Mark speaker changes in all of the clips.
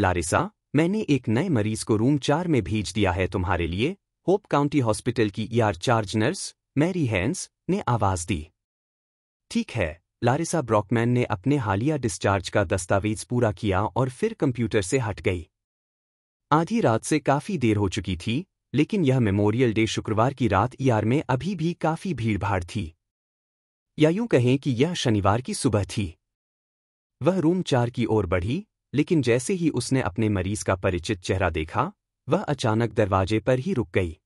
Speaker 1: Larissa मैंने एक नए मरीज को रूम चार में भेज दिया है तुम्हारे लिए होप काउंटी हॉस्पिटल की ER e charge nurse Mary Hans ने आवाज दी ठीक है लारिसा ब्रॉकमैन ने अपने हालिया डिस्चार्ज का दस्तावेज पूरा किया और फिर कंप्यूटर से हट गई आधी रात से काफी देर हो चुकी थी लेकिन यह मेमोरियल डे शुक्रवार की रात ईआर e में अभी भी काफी भीड़भाड़ थी या यूं कहें कि यह शनिवार की सुबह थी वह रूम चार की ओर बढ़ी लेकिन जैसे ही उसने अपने मरीज का परिचित चेहरा देखा वह अचानक दरवाजे पर ही रुक गई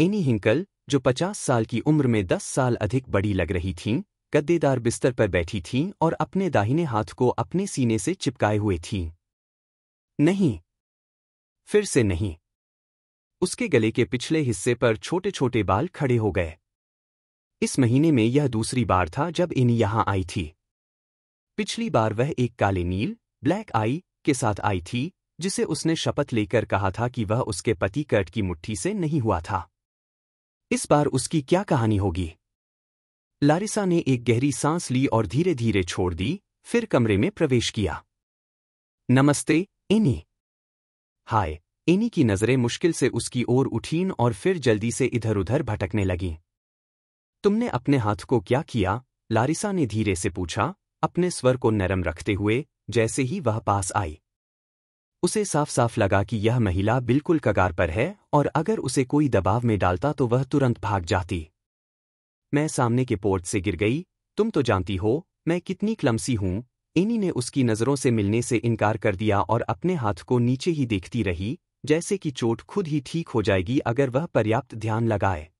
Speaker 1: एनी हिंकल जो पचास साल की उम्र में दस साल अधिक बड़ी लग रही थीं, गद्देदार बिस्तर पर बैठी थीं और अपने दाहिने हाथ को अपने सीने से चिपकाए हुए थीं। नहीं फिर से नहीं उसके गले के पिछले हिस्से पर छोटे छोटे बाल खड़े हो गए इस महीने में यह दूसरी बार था जब इन यहां आई थी पिछली बार वह एक काले नील ब्लैक आई के साथ आई थी जिसे उसने शपथ लेकर कहा था कि वह उसके पति कर्ट की मुट्ठी से नहीं हुआ था इस बार उसकी क्या कहानी होगी लारिसा ने एक गहरी सांस ली और धीरे धीरे छोड़ दी फिर कमरे में प्रवेश किया नमस्ते एनी हाय एनी की नजरें मुश्किल से उसकी ओर उठीन और फिर जल्दी से इधर उधर भटकने लगीं तुमने अपने हाथ को क्या किया लारिसा ने धीरे से पूछा अपने स्वर को नरम रखते हुए जैसे ही वह पास आई उसे साफ साफ लगा कि यह महिला बिल्कुल कगार पर है और अगर उसे कोई दबाव में डालता तो वह तुरंत भाग जाती मैं सामने के पोर्ट से गिर गई तुम तो जानती हो मैं कितनी क्लमसी हूं एनी ने उसकी नज़रों से मिलने से इनकार कर दिया और अपने हाथ को नीचे ही देखती रही जैसे कि चोट खुद ही ठीक हो जाएगी अगर वह पर्याप्त ध्यान लगाए